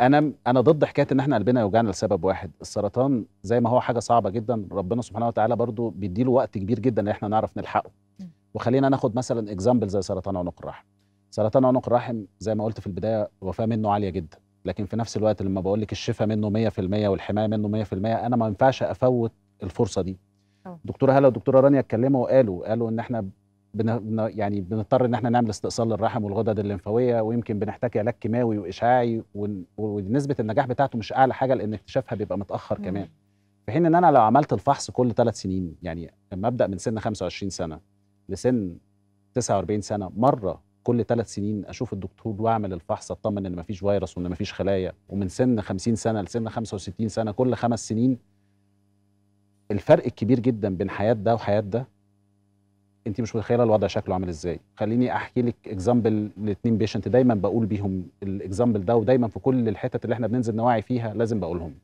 انا انا ضد حكايه ان احنا قلبنا يوجعنا لسبب واحد السرطان زي ما هو حاجه صعبه جدا ربنا سبحانه وتعالى برضو له وقت كبير جدا ان احنا نعرف نلحقه وخلينا ناخد مثلا اكزامبل زي سرطان عنق الرحم سرطان عنق الرحم زي ما قلت في البدايه الوفاه منه عاليه جدا لكن في نفس الوقت لما بقول لك الشفاء منه 100% والحمايه منه 100% انا ما ينفعش افوت الفرصه دي دكتوره هلا ودكتوره رانيا اتكلموا وقالوا قالوا ان احنا بن يعني بنضطر ان احنا نعمل استئصال للرحم والغدد الليمفاويه ويمكن بنحتاج علاج كيماوي واشعاعي ونسبه النجاح بتاعته مش اعلى حاجه لان اكتشافها بيبقى متاخر مم. كمان في حين ان انا لو عملت الفحص كل ثلاث سنين يعني لما ابدا من سن 25 سنه لسن 49 سنه مره كل ثلاث سنين اشوف الدكتور واعمل الفحص اطمن ان مفيش فيروس وان مفيش خلايا ومن سن 50 سنه لسن 65 سنه كل خمس سنين الفرق الكبير جدا بين حياه ده وحياه ده انت مش متخيله الوضع شكله عامل ازاي خليني احكي لك اكزامبل لاثنين بيشنت دايما بقول بيهم الاكزامبل ده ودايما في كل الحتت اللي احنا بننزل نوعي فيها لازم بقولهم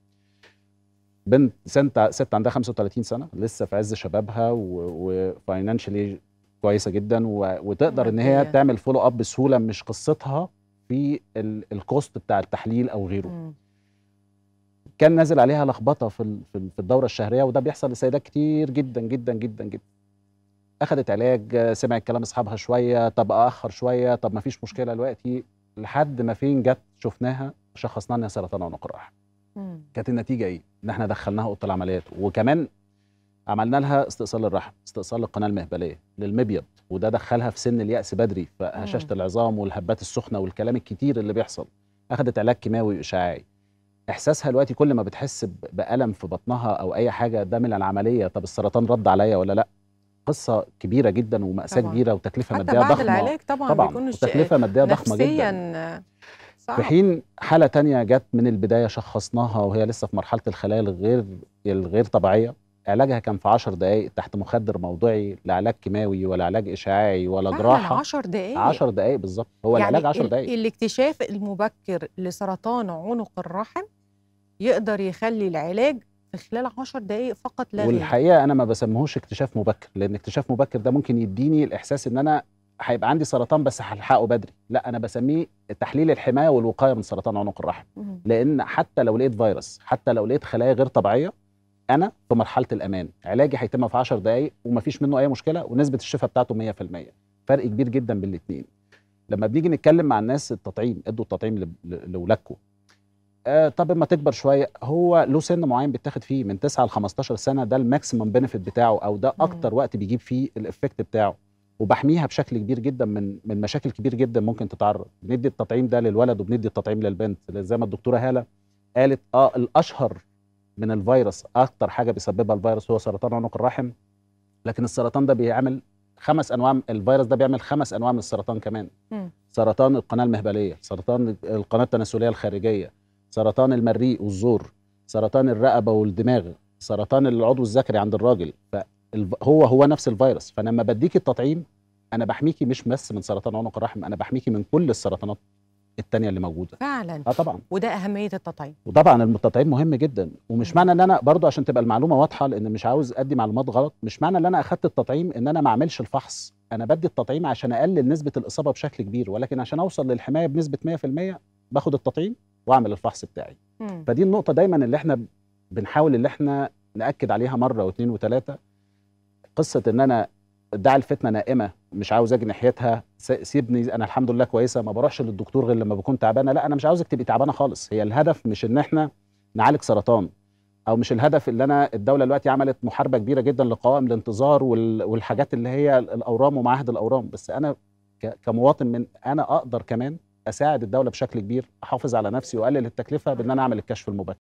بنت سنت ست عندها 35 سنه لسه في عز شبابها وفاينانشلي كويسه جدا وتقدر ان هي تعمل فولو اب بسهوله مش قصتها في الكوست بتاع التحليل او غيره كان نازل عليها لخبطه في في الدوره الشهريه وده بيحصل لسيدات كتير جدا جدا جدا جدا اخذت علاج سمعت كلام اصحابها شويه طب اخر شويه طب ما فيش مشكله دلوقتي لحد ما فين جت شفناها شخصناها انها سرطان عنق الرحم كانت النتيجه ايه ان احنا دخلناها اوضه العمليات وكمان عملنا لها استئصال الرحم استئصال القناه المهبليه للمبيض وده دخلها في سن اليأس بدري فهشاشه العظام والهبات السخنه والكلام الكتير اللي بيحصل اخذت علاج كيماوي واشعاعي احساسها دلوقتي كل ما بتحس بالم في بطنها او اي حاجه ده من العمليه طب السرطان رد عليا ولا لا قصه كبيره جدا ومأساة كبيره وتكلفه ماديه ضخمه العلاج طبعا طبعا بيكون تكلفه ماديه ضخمه جدا صعب. في حين حاله تانية جت من البدايه شخصناها وهي لسه في مرحله الخلايا الغير الغير طبيعيه علاجها كان في 10 دقائق تحت مخدر موضعي لا علاج كيماوي ولا علاج اشعاعي ولا جراحه 10 دقائق 10 دقائق بالظبط هو يعني العلاج 10 دقائق الاكتشاف المبكر لسرطان عنق الرحم يقدر يخلي العلاج في خلال 10 دقائق فقط لا والحقيقه انا ما بسميهوش اكتشاف مبكر لان اكتشاف مبكر ده ممكن يديني الاحساس ان انا هيبقى عندي سرطان بس هلحقه بدري لا انا بسميه تحليل الحمايه والوقايه من سرطان عنق الرحم لان حتى لو لقيت فيروس حتى لو لقيت خلايا غير طبيعيه انا في مرحله الامان علاجي هيتم في 10 دقائق ومفيش منه اي مشكله ونسبه الشفاء بتاعته 100% فرق كبير جدا بين الاثنين لما بنيجي نتكلم مع الناس التطعيم ادوا التطعيم لاولادكم آه طب ما تكبر شويه هو له سن معين بيتاخد فيه من 9 ل 15 سنه ده الماكسيمم بنفيت بتاعه او ده اكتر مم. وقت بيجيب فيه الايفكت بتاعه وبحميها بشكل كبير جدا من من مشاكل كبير جدا ممكن تتعرض بندي التطعيم ده للولد وبندي التطعيم للبنت زي ما الدكتوره هاله قالت اه الاشهر من الفيروس اكتر حاجه بيسببها الفيروس هو سرطان عنق الرحم لكن السرطان ده بيعمل خمس انواع الفيروس ده بيعمل خمس انواع من السرطان كمان م. سرطان القناه المهبليه سرطان القناه التناسليه الخارجيه سرطان المريء والزور سرطان الرقبه والدماغ سرطان العضو الذكري عند الراجل فهو هو نفس الفيروس فلما بديك التطعيم انا بحميكي مش بس من سرطان عنق الرحم انا بحميكي من كل السرطانات التانية اللي موجودة فعلا اه طبعا وده أهمية التطعيم وطبعا التطعيم مهم جدا ومش معنى ان انا برضو عشان تبقى المعلومة واضحة لان مش عاوز ادي معلومات غلط مش معنى ان انا اخدت التطعيم ان انا ما اعملش الفحص انا بدي التطعيم عشان اقلل نسبة الاصابة بشكل كبير ولكن عشان اوصل للحماية بنسبة 100% باخد التطعيم واعمل الفحص بتاعي مم. فدي النقطه دايما اللي احنا بنحاول اللي احنا ناكد عليها مره واثنين وثلاثه قصه ان انا ادعي الفتنه نائمه مش عاوز اجي ناحيتها سيبني انا الحمد لله كويسه ما بروحش للدكتور غير لما بكون تعبانه لا انا مش عاوزك تبقي تعبانه خالص هي الهدف مش ان احنا نعالج سرطان او مش الهدف اللي انا الدوله دلوقتي عملت محاربه كبيره جدا لقوائم الانتظار والحاجات اللي هي الاورام ومعاهد الاورام بس انا كمواطن من انا اقدر كمان اساعد الدوله بشكل كبير احافظ على نفسي واقلل التكلفه بان انا اعمل الكشف المبكر